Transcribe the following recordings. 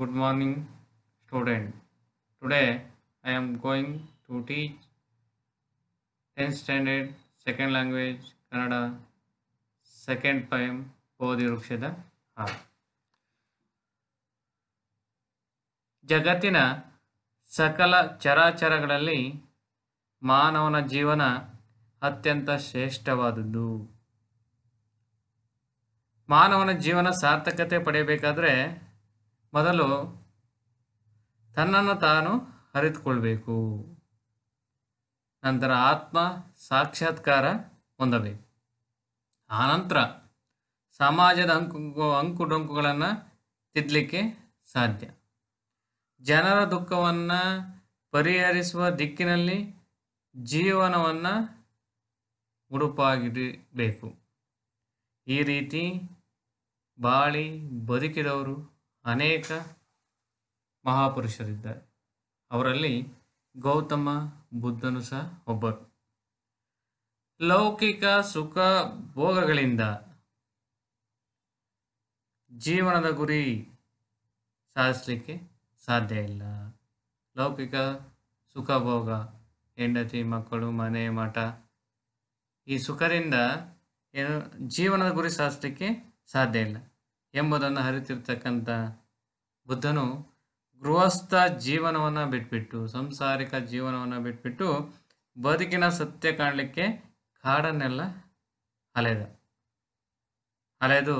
good morning student today i am going to teach 10th standard second language kannada second poem ಓದಿ ವೃಕ್ಷದ ಹಾಡು ಜಗತ್ತಿನ ಸಕಲ ಚರಾಚರಗಳಲ್ಲಿ ಮಾನವನ ಜೀವನ ಅತ್ಯಂತ ಶ್ರೇಷ್ಠವಾದದ್ದು ಮಾನವನ ಜೀವನ ಸಾರ್ಥಕತೆ ಪಡೆಯಬೇಕಾದ್ರೆ ಮೊದಲು ತನ್ನನ್ನು ತಾನು ಅರಿತುಕೊಳ್ಬೇಕು ನಂತರ ಆತ್ಮ ಸಾಕ್ಷಾತ್ಕಾರ ಹೊಂದಬೇಕು ಆನಂತರ ಸಮಾಜದ ಅಂಕು ಡೊಂಕುಗಳನ್ನು ತಿದ್ದಲಿಕ್ಕೆ ಸಾಧ್ಯ ಜನರ ದುಃಖವನ್ನು ಪರಿಹರಿಸುವ ದಿಕ್ಕಿನಲ್ಲಿ ಜೀವನವನ್ನು ಉಡುಪಾಗಿಡಬೇಕು ಈ ರೀತಿ ಬಾಳಿ ಬದುಕಿದವರು ಅನೇಕ ಮಹಾಪುರುಷರಿದ್ದಾರೆ ಅವರಲ್ಲಿ ಗೌತಮ ಬುದ್ಧನು ಸಹ ಒಬ್ಬರು ಲೌಕಿಕ ಸುಖ ಭೋಗಗಳಿಂದ ಜೀವನದ ಗುರಿ ಸಾಧಿಸಲಿಕ್ಕೆ ಸಾಧ್ಯ ಇಲ್ಲ ಲೌಕಿಕ ಸುಖ ಭೋಗ ಹೆಂಡತಿ ಮಕ್ಕಳು ಮನೆ ಮಠ ಈ ಸುಖದಿಂದ ಏನು ಜೀವನದ ಗುರಿ ಸಾಧಿಸಲಿಕ್ಕೆ ಸಾಧ್ಯ ಇಲ್ಲ ಎಂಬುದನ್ನು ಹರಿತಿರ್ತಕ್ಕಂಥ ಬುದ್ಧನು ಗೃಹಸ್ಥ ಜೀವನವನ್ನು ಬಿಟ್ಬಿಟ್ಟು ಸಂಸಾರಿಕ ಜೀವನವನ್ನು ಬಿಟ್ಬಿಟ್ಟು ಬದುಕಿನ ಸತ್ಯ ಕಾಣಲಿಕ್ಕೆ ಕಾಡನ್ನೆಲ್ಲ ಅಲೆದ ಅಲೆದು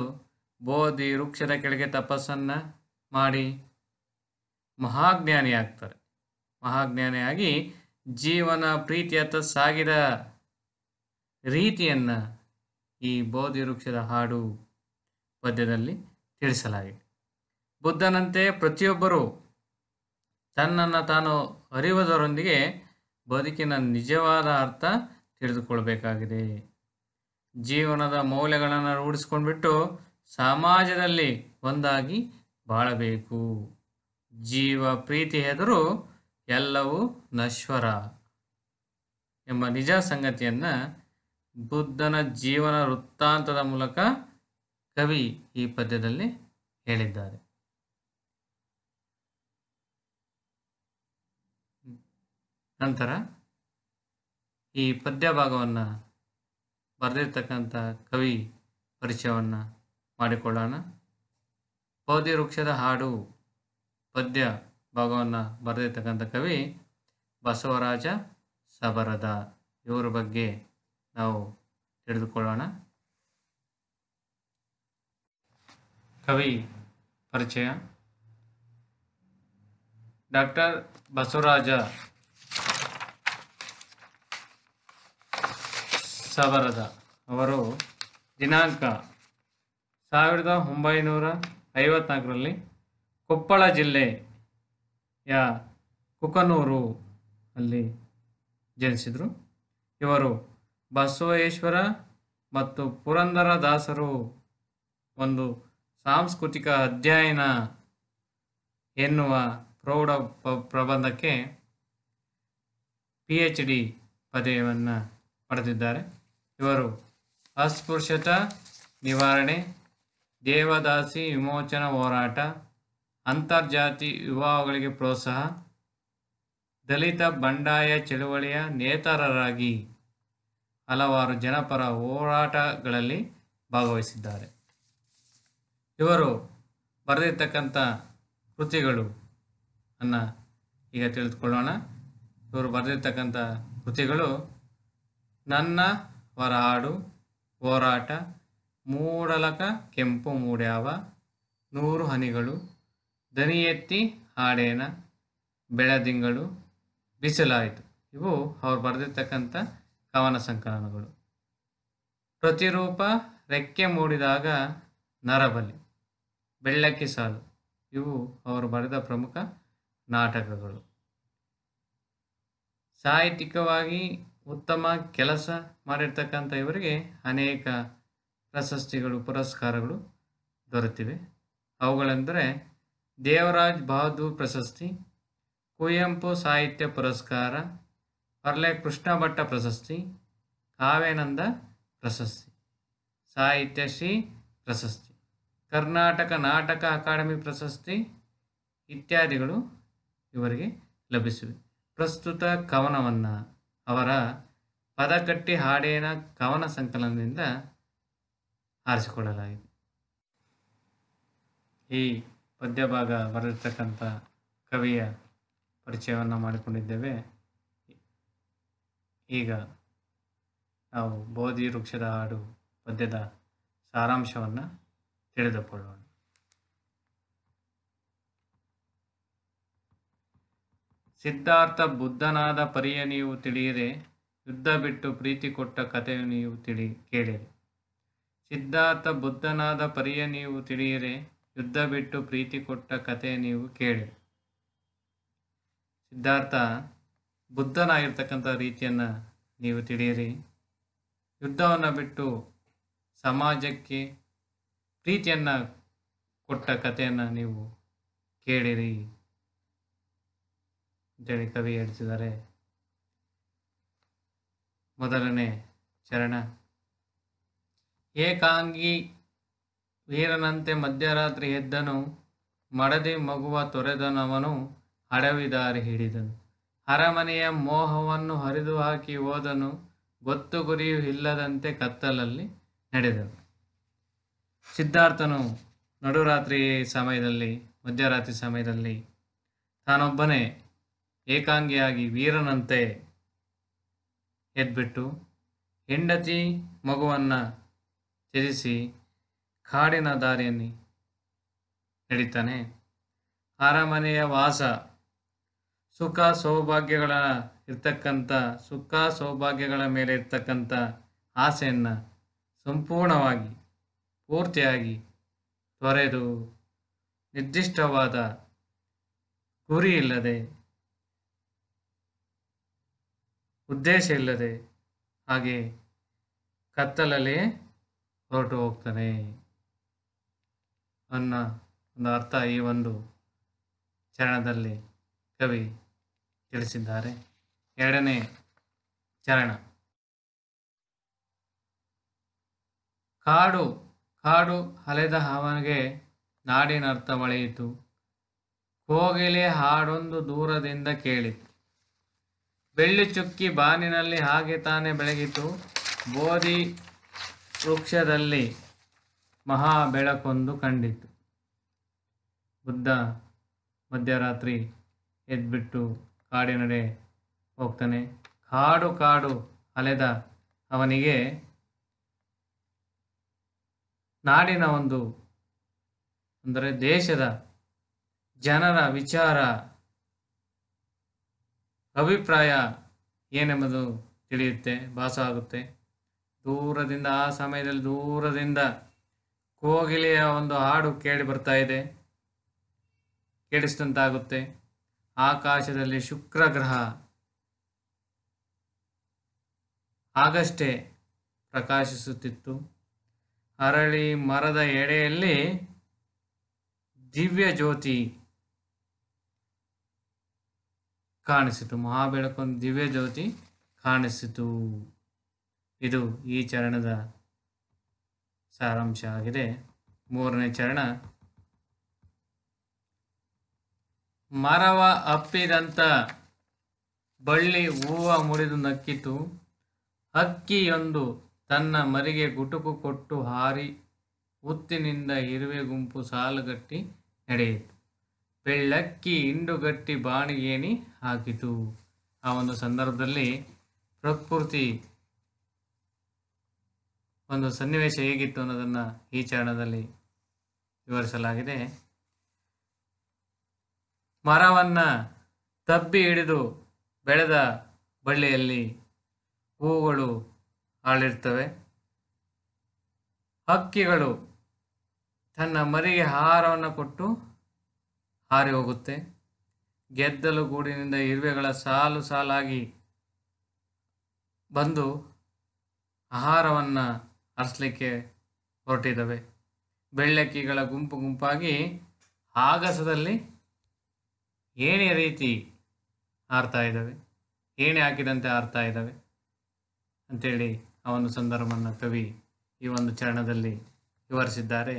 ಬೋಧಿ ವೃಕ್ಷದ ಕೆಳಗೆ ತಪಸ್ಸನ್ನು ಮಾಡಿ ಮಹಾಜ್ಞಾನಿ ಆಗ್ತಾರೆ ಮಹಾಜ್ಞಾನಿಯಾಗಿ ಜೀವನ ಪ್ರೀತಿಯತ್ತ ಸಾಗಿದ ರೀತಿಯನ್ನು ಈ ಬೋಧಿ ವೃಕ್ಷದ ಹಾಡು ಪದ್ಯದಲ್ಲಿ ತಿಳಿಸಲಾಗಿದೆ ಬುದ್ಧನಂತೆ ಪ್ರತಿಯೊಬ್ಬರೂ ತನ್ನನ್ನು ತಾನು ಅರಿಯುವುದರೊಂದಿಗೆ ಬದುಕಿನ ನಿಜವಾದ ಅರ್ಥ ತಿಳಿದುಕೊಳ್ಬೇಕಾಗಿದೆ ಜೀವನದ ಮೌಲ್ಯಗಳನ್ನು ರೂಢಿಸ್ಕೊಂಡ್ಬಿಟ್ಟು ಸಮಾಜದಲ್ಲಿ ಒಂದಾಗಿ ಬಾಳಬೇಕು ಜೀವ ಪ್ರೀತಿ ಎದುರು ಎಲ್ಲವೂ ನಶ್ವರ ಎಂಬ ನಿಜ ಸಂಗತಿಯನ್ನು ಬುದ್ಧನ ಜೀವನ ವೃತ್ತಾಂತದ ಮೂಲಕ ಕವಿ ಈ ಪದ್ಯದಲ್ಲಿ ಹೇಳಿದ್ದಾರೆ ನಂತರ ಈ ಪದ್ಯ ಭಾಗವನ್ನು ಬರೆದಿರ್ತಕ್ಕಂಥ ಕವಿ ಪರಿಚಯವನ್ನು ಮಾಡಿಕೊಳ್ಳೋಣ ಪೌದಿ ವೃಕ್ಷದ ಹಾಡು ಪದ್ಯ ಭಾಗವನ್ನು ಬರೆದಿರ್ತಕ್ಕಂಥ ಕವಿ ಬಸವರಾಜ ಸಬರದ ಇವರ ಬಗ್ಗೆ ನಾವು ತಿಳಿದುಕೊಳ್ಳೋಣ ಕವಿ ಪರಿಚಯ ಡಾಕ್ಟರ್ ಬಸವರಾಜ ಸವರದ ಅವರು ದಿನಾಂಕ ಸಾವಿರದ ಒಂಬೈನೂರ ಐವತ್ನಾಲ್ಕರಲ್ಲಿ ಕೊಪ್ಪಳ ಜಿಲ್ಲೆಯ ಕುಕನೂರು ಅಲ್ಲಿ ಜನಿಸಿದರು ಇವರು ಬಸವೇಶ್ವರ ಮತ್ತು ಪುರಂದರ ದಾಸರು ಒಂದು ಸಾಂಸ್ಕೃತಿಕ ಅಧ್ಯಯನ ಎನ್ನುವ ಪ್ರೌಢ ಪ್ರಬಂಧಕ್ಕೆ ಪಿ ಎಚ್ ಡಿ ಪದವಿಯನ್ನು ಪಡೆದಿದ್ದಾರೆ ಇವರು ಅಸ್ಪೃಶ್ಯತ ನಿವಾರಣೆ ದೇವದಾಸಿ ವಿಮೋಚನಾ ಹೋರಾಟ ಅಂತರ್ಜಾತಿ ವಿವಾಹಗಳಿಗೆ ಪ್ರೋತ್ಸಾಹ ದಲಿತ ಬಂಡಾಯ ಚಳುವಳಿಯ ನೇತಾರರಾಗಿ ಹಲವಾರು ಜನಪರ ಹೋರಾಟಗಳಲ್ಲಿ ಭಾಗವಹಿಸಿದ್ದಾರೆ ಇವರು ಬರೆದಿರ್ತಕ್ಕಂಥ ಕೃತಿಗಳು ಅನ್ನು ಈಗ ತಿಳಿದುಕೊಳ್ಳೋಣ ಇವರು ಬರೆದಿರ್ತಕ್ಕಂಥ ಕೃತಿಗಳು ನನ್ನ ಹೊರಹಾಡು ಹೋರಾಟ ಮೂಡಲಕ ಕೆಂಪು ಮೂಡ್ಯಾವ ನೂರು ಹನಿಗಳು ದನಿ ಎತ್ತಿ ಹಾಡೇನ ಬೆಳದಿಂಗಳು ಬಿಸಿಲಾಯಿತು ಇವು ಅವ್ರು ಬರೆದಿರ್ತಕ್ಕಂಥ ಕವನ ಸಂಕಲನಗಳು ಪ್ರತಿರೂಪ ರೆಕ್ಕೆ ಮೂಡಿದಾಗ ನರಬಲಿ ಬೆಳ್ಳಕ್ಕಿ ಸಾಲು ಇವು ಅವರು ಬರೆದ ಪ್ರಮುಖ ನಾಟಕಗಳು ಸಾಹಿತ್ಯಿಕವಾಗಿ ಉತ್ತಮ ಕೆಲಸ ಮಾಡಿರ್ತಕ್ಕಂಥ ಇವರಿಗೆ ಅನೇಕ ಪ್ರಶಸ್ತಿಗಳು ಪುರಸ್ಕಾರಗಳು ದೊರೆತಿವೆ ಅವುಗಳೆಂದರೆ ದೇವರಾಜ್ ಬಹದ್ದೂರ್ ಪ್ರಶಸ್ತಿ ಕುವೆಂಪು ಸಾಹಿತ್ಯ ಪುರಸ್ಕಾರ ಪರ್ಲೆ ಕೃಷ್ಣ ಭಟ್ಟ ಪ್ರಶಸ್ತಿ ಕಾವ್ಯಾನಂದ ಪ್ರಶಸ್ತಿ ಸಾಹಿತ್ಯ ಶ್ರೀ ಪ್ರಶಸ್ತಿ ಕರ್ನಾಟಕ ನಾಟಕ ಅಕಾಡೆಮಿ ಪ್ರಶಸ್ತಿ ಇತ್ಯಾದಿಗಳು ಇವರಿಗೆ ಲಭಿಸಿವೆ ಪ್ರಸ್ತುತ ಕವನವನ್ನು ಅವರ ಪದಕಟ್ಟಿ ಹಾಡೇನ ಕವನ ಸಂಕಲನದಿಂದ ಆರಿಸಿಕೊಳ್ಳಲಾಗಿದೆ ಈ ಪದ್ಯಭಾಗ ಬರೆದಿರ್ತಕ್ಕಂಥ ಕವಿಯ ಪರಿಚಯವನ್ನು ಮಾಡಿಕೊಂಡಿದ್ದೇವೆ ಈಗ ನಾವು ಬೋಧಿ ವೃಕ್ಷದ ಹಾಡು ಪದ್ಯದ ಸಾರಾಂಶವನ್ನು ತಿಳಿದುಕೊಳ್ಳೋಣ ಸಿದ್ಧಾರ್ಥ ಬುದ್ಧನಾದ ಪರಿಯ ನೀವು ತಿಳಿಯಿರಿ ಯುದ್ಧ ಬಿಟ್ಟು ಪ್ರೀತಿ ಕೊಟ್ಟ ಕಥೆಯು ನೀವು ತಿಳಿ ಕೇಳಿರಿ ಸಿದ್ಧಾರ್ಥ ಬುದ್ಧನಾದ ಪರಿಯ ನೀವು ತಿಳಿಯಿರಿ ಯುದ್ಧ ಬಿಟ್ಟು ಪ್ರೀತಿ ಕೊಟ್ಟ ಕಥೆ ನೀವು ಕೇಳಿರಿ ಸಿದ್ಧಾರ್ಥ ಬುದ್ಧನಾಗಿರ್ತಕ್ಕಂಥ ರೀತಿಯನ್ನು ನೀವು ತಿಳಿಯಿರಿ ಯುದ್ಧವನ್ನು ಬಿಟ್ಟು ಸಮಾಜಕ್ಕೆ ಪ್ರೀತಿಯನ್ನು ಕೊಟ್ಟ ಕಥೆಯನ್ನು ನೀವು ಕೇಳಿರಿ ಅಂತೇಳಿ ಕವಿ ಹೇಳ್ತಿದ್ದಾರೆ ಮೊದಲನೇ ಚರಣ ಏಕಾಂಗಿ ವೀರನಂತೆ ಮಧ್ಯರಾತ್ರಿ ಎದ್ದನು ಮಡದಿ ಮಗುವ ತೊರೆದನವನು ಅಡವಿದಾರಿ ಹಿಡಿದನು ಅರಮನೆಯ ಮೋಹವನ್ನು ಹರಿದು ಹಾಕಿ ಹೋದನು ಗೊತ್ತು ಗುರಿಯೂ ಇಲ್ಲದಂತೆ ಕತ್ತಲಲ್ಲಿ ನಡೆದನು ಸಿದ್ಧಾರ್ಥನು ನಡುರಾತ್ರಿ ಸಮಯದಲ್ಲಿ ಮಧ್ಯರಾತ್ರಿ ಸಮಯದಲ್ಲಿ ತಾನೊಬ್ಬನೇ ಏಕಾಂಗಿಯಾಗಿ ವೀರನಂತೆ ಎದ್ಬಿಟ್ಟು ಹೆಂಡತಿ ಮಗುವನ್ನು ತ್ಯಜಿಸಿ ಕಾಡಿನ ದಾರಿಯನ್ನು ನಡೀತಾನೆ ಅರಮನೆಯ ವಾಸ ಸುಖ ಸೌಭಾಗ್ಯಗಳ ಇರ್ತಕ್ಕಂಥ ಸುಖ ಸೌಭಾಗ್ಯಗಳ ಮೇಲೆ ಇರ್ತಕ್ಕಂಥ ಆಸೆಯನ್ನು ಸಂಪೂರ್ಣವಾಗಿ ಪೂರ್ತಿಯಾಗಿ ತೊರೆದು ನಿರ್ದಿಷ್ಟವಾದ ಗುರಿ ಇಲ್ಲದೆ ಉದ್ದೇಶ ಇಲ್ಲದೆ ಹಾಗೆ ಕತ್ತಲಲ್ಲಿಯೇ ಹೊರಟು ಹೋಗ್ತಾನೆ ಅನ್ನೋ ಒಂದು ಅರ್ಥ ಈ ಒಂದು ಚರಣದಲ್ಲಿ ಕವಿ ತಿಳಿಸಿದ್ದಾರೆ ಎರಡನೇ ಚರಣ ಕಾಡು ಹಾಡು ಅಲೆದ ಅವನಿಗೆ ಮಳೆಯಿತು ಕೋಗಿಲೆ ಹಾಡೊಂದು ದೂರದಿಂದ ಕೇಳಿತು ಬೆಳ್ಳಿ ಚುಕ್ಕಿ ಬಾನಿನಲ್ಲಿ ಹಾಗೆ ತಾನೇ ಬೆಳಗಿತು ಬೋಧಿ ವೃಕ್ಷದಲ್ಲಿ ಮಹಾ ಬೆಳಕೊಂದು ಕಂಡಿತು ಬುದ್ಧ ಮಧ್ಯರಾತ್ರಿ ಎದ್ಬಿಟ್ಟು ಕಾಡಿನಡೆ ಹೋಗ್ತಾನೆ ಕಾಡು ಕಾಡು ಅಲೆದ ಅವನಿಗೆ ನಾಡಿನ ಒಂದು ಅಂದರೆ ದೇಶದ ಜನರ ವಿಚಾರ ಅಭಿಪ್ರಾಯ ಏನೆಂಬುದು ತಿಳಿಯುತ್ತೆ ಭಾಸ ಆಗುತ್ತೆ ದೂರದಿಂದ ಆ ಸಮಯದಲ್ಲಿ ದೂರದಿಂದ ಕೋಗಿಲೆಯ ಒಂದು ಹಾಡು ಕೇಳಿ ಬರ್ತಾ ಇದೆ ಕೇಳಿಸಿದಂತಾಗುತ್ತೆ ಆಕಾಶದಲ್ಲಿ ಶುಕ್ರ ಗ್ರಹ ಆಗಷ್ಟೇ ಪ್ರಕಾಶಿಸುತ್ತಿತ್ತು ಅರಳಿ ಮರದ ಎಡೆಯಲ್ಲಿ ದಿವ್ಯ ಜ್ಯೋತಿ ಕಾಣಿಸಿತು ಮಹಾಬೆಳಕೊಂದು ದಿವ್ಯ ಜ್ಯೋತಿ ಕಾಣಿಸಿತು ಇದು ಈ ಚರಣದ ಸಾರಾಂಶ ಆಗಿದೆ ಮೂರನೇ ಚರಣ ಮರವ ಅಪ್ಪಿದಂಥ ಬಳ್ಳಿ ಹೂವ ಮುರಿದು ನಕ್ಕಿತು ಹಕ್ಕಿಯೊಂದು ತನ್ನ ಮರಿಗೆ ಗುಟುಕು ಕೊಟ್ಟು ಹಾರಿ ಉತ್ತಿನಿಂದ ಇರುವೆ ಗುಂಪು ಸಾಲುಗಟ್ಟಿ ನಡೆಯಿತು ಬೆಳ್ಳಕ್ಕಿ ಹಿಂಡುಗಟ್ಟಿ ಬಾಣಿಗೇಣಿ ಹಾಕಿತು ಆ ಒಂದು ಸಂದರ್ಭದಲ್ಲಿ ಪ್ರಕೃತಿ ಒಂದು ಸನ್ನಿವೇಶ ಹೇಗಿತ್ತು ಅನ್ನೋದನ್ನು ಈ ಚರಣದಲ್ಲಿ ವಿವರಿಸಲಾಗಿದೆ ಮರವನ್ನು ತಬ್ಬಿ ಹಿಡಿದು ಬೆಳೆದ ಬಳ್ಳಿಯಲ್ಲಿ ಹೂಗಳು ಆಳಿರ್ತವೆ ಹಕ್ಕಿಗಳು ತನ್ನ ಮರಿಗೆ ಆಹಾರವನ್ನು ಕೊಟ್ಟು ಹಾರಿ ಹೋಗುತ್ತೆ ಗೆದ್ದಲು ಗೂಡಿನಿಂದ ಇರುವೆಗಳ ಸಾಲು ಸಾಲಾಗಿ ಬಂದು ಆಹಾರವನ್ನು ಅರಸಲಿಕ್ಕೆ ಹೊರಟಿದ್ದಾವೆ ಬೆಳ್ಳಕ್ಕಿಗಳ ಗುಂಪು ಗುಂಪಾಗಿ ಆಗಸದಲ್ಲಿ ಏಣಿಯ ರೀತಿ ಹಾರ್ತಾ ಇದ್ದಾವೆ ಏಣಿ ಹಾಕಿದಂತೆ ಹಾರ್ತಾ ಇದ್ದಾವೆ ಅಂಥೇಳಿ ಅವನು ಒಂದು ಕವಿ ಈ ಒಂದು ಚರಣದಲ್ಲಿ ವಿವರಿಸಿದ್ದಾರೆ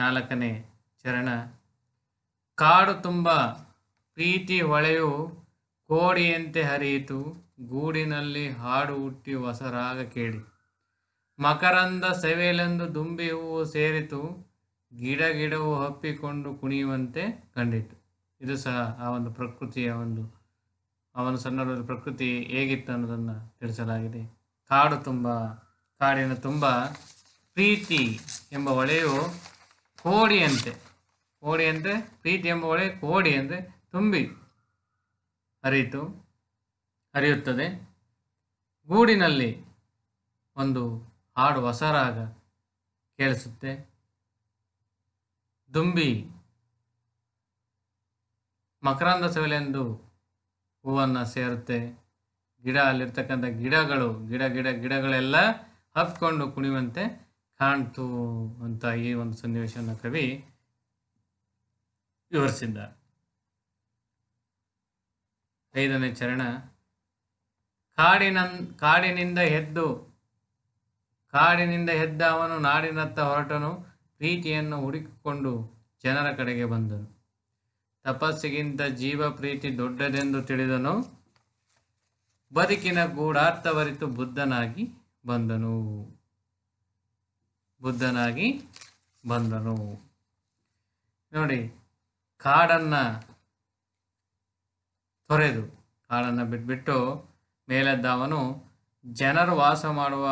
ನಾಲ್ಕನೇ ಚರಣ ಕಾಡು ತುಂಬ ಪ್ರೀತಿ ಹೊಳೆಯು ಕೋಡಿಯಂತೆ ಹರಿಯಿತು ಗೂಡಿನಲ್ಲಿ ಹಾಡು ಹುಟ್ಟಿ ಹೊಸರಾಗ ಕೇಳಿ ಮಕರಂದ ಸವೆಲೆಂದು ದುಂಬಿ ಹೂವು ಸೇರಿತು ಗಿಡ ಗಿಡವು ಹಪ್ಪಿಕೊಂಡು ಕುಣಿಯುವಂತೆ ಕಂಡಿತು ಇದು ಸಹ ಆ ಒಂದು ಪ್ರಕೃತಿಯ ಒಂದು ಅವನ ಸಣ್ಣ ಪ್ರಕೃತಿ ಹೇಗಿತ್ತು ಅನ್ನೋದನ್ನು ತಿಳಿಸಲಾಗಿದೆ ಕಾಡು ತುಂಬ ಕಾಡಿನ ತುಂಬ ಪ್ರೀತಿ ಎಂಬ ಒಳೆಯು ಕೋಡಿಯಂತೆ ಕೋಡಿಯಂತೆ ಪ್ರೀತಿ ಎಂಬ ಕೋಡಿ ಅಂದರೆ ತುಂಬಿ ಹರಿಯಿತು ಹರಿಯುತ್ತದೆ ಗೂಡಿನಲ್ಲಿ ಒಂದು ಹಾಡು ಹೊಸರಾಗ ಕೇಳಿಸುತ್ತೆ ದುಂಬಿ ಮಕರಂದ ಸವಿಲೆಂದು ಹೂವನ್ನು ಸೇರುತ್ತೆ ಗಿಡ ಅಲ್ಲಿರ್ತಕ್ಕಂಥ ಗಿಡಗಳು ಗಿಡ ಗಿಡ ಗಿಡಗಳೆಲ್ಲ ಹತ್ಕೊಂಡು ಕುಣಿಯುವಂತೆ ಕಾಣ್ತು ಅಂತ ಈ ಒಂದು ಸನ್ನಿವೇಶವನ್ನು ಕವಿ ವಿವರಿಸಿದ್ದ ಐದನೇ ಚರಣ ಕಾಡಿನ ಕಾಡಿನಿಂದ ಎದ್ದು ಕಾಡಿನಿಂದ ಎದ್ದ ಅವನು ನಾಡಿನತ್ತ ಹೊರಟನು ಪ್ರೀತಿಯನ್ನು ಹುಡುಕಿಕೊಂಡು ಜನರ ಕಡೆಗೆ ಬಂದನು ತಪಸ್ಸಿಗಿಂತ ಜೀವ ಪ್ರೀತಿ ದೊಡ್ಡದೆಂದು ತಿಳಿದನು ಬದುಕಿನ ಗೂಢಾರ್ಥವರಿತು ಬುದ್ಧನಾಗಿ ಬಂದನು ಬುದ್ಧನಾಗಿ ಬಂದನು ನೋಡಿ ಕಾಡನ್ನು ತೊರೆದು ಕಾಡನ್ನು ಬಿಟ್ಬಿಟ್ಟು ಮೇಲೆದ್ದವನು ಜನರು ವಾಸ ಮಾಡುವ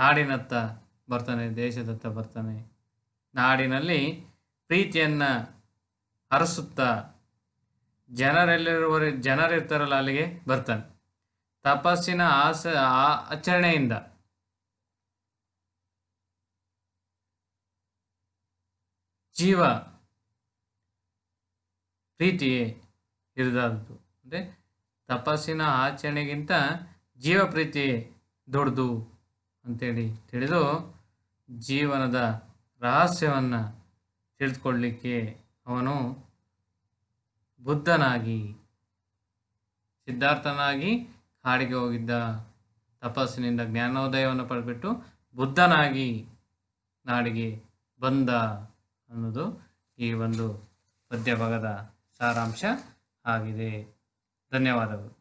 ನಾಡಿನತ್ತ ಬರ್ತಾನೆ ದೇಶದತ್ತ ಬರ್ತಾನೆ ನಾಡಿನಲ್ಲಿ ಪ್ರೀತಿಯನ್ನು ಹರಸುತ್ತ ಜನರೆಲ್ಲಿರುವ ಜನರಿರ್ತಾರಲ್ಲ ಅಲ್ಲಿಗೆ ಬರ್ತಾನೆ ತಪಸ್ಸಿನ ಆಸ ಆಚರಣೆಯಿಂದ ಜೀವ ಪ್ರೀತಿ ಇರದಾದ್ದು ಅಂದರೆ ತಪಸ್ಸಿನ ಆಚರಣೆಗಿಂತ ಜೀವ ಪ್ರೀತಿ ದೊಡ್ಡದು ಅಂತೇಳಿ ತಿಳಿದು ಜೀವನದ ರಹಸ್ಯವನ್ನು ತಿಳಿದುಕೊಳ್ಳಲಿಕ್ಕೆ ಅವನು ಬುದ್ಧನಾಗಿ ಸಿದ್ಧಾರ್ಥನಾಗಿ ಹಾಡಿಗೆ ಹೋಗಿದ್ದ ತಪಸ್ಸಿನಿಂದ ಜ್ಞಾನೋದಯವನ್ನು ಪಡೆದುಬಿಟ್ಟು ಬುದ್ಧನಾಗಿ ನಾಡಿಗೆ ಬಂದ ಅನ್ನೋದು ಈ ಒಂದು ಪದ್ಯಭಾಗದ ಸಾರಾಂಶ ಆಗಿದೆ ಧನ್ಯವಾದಗಳು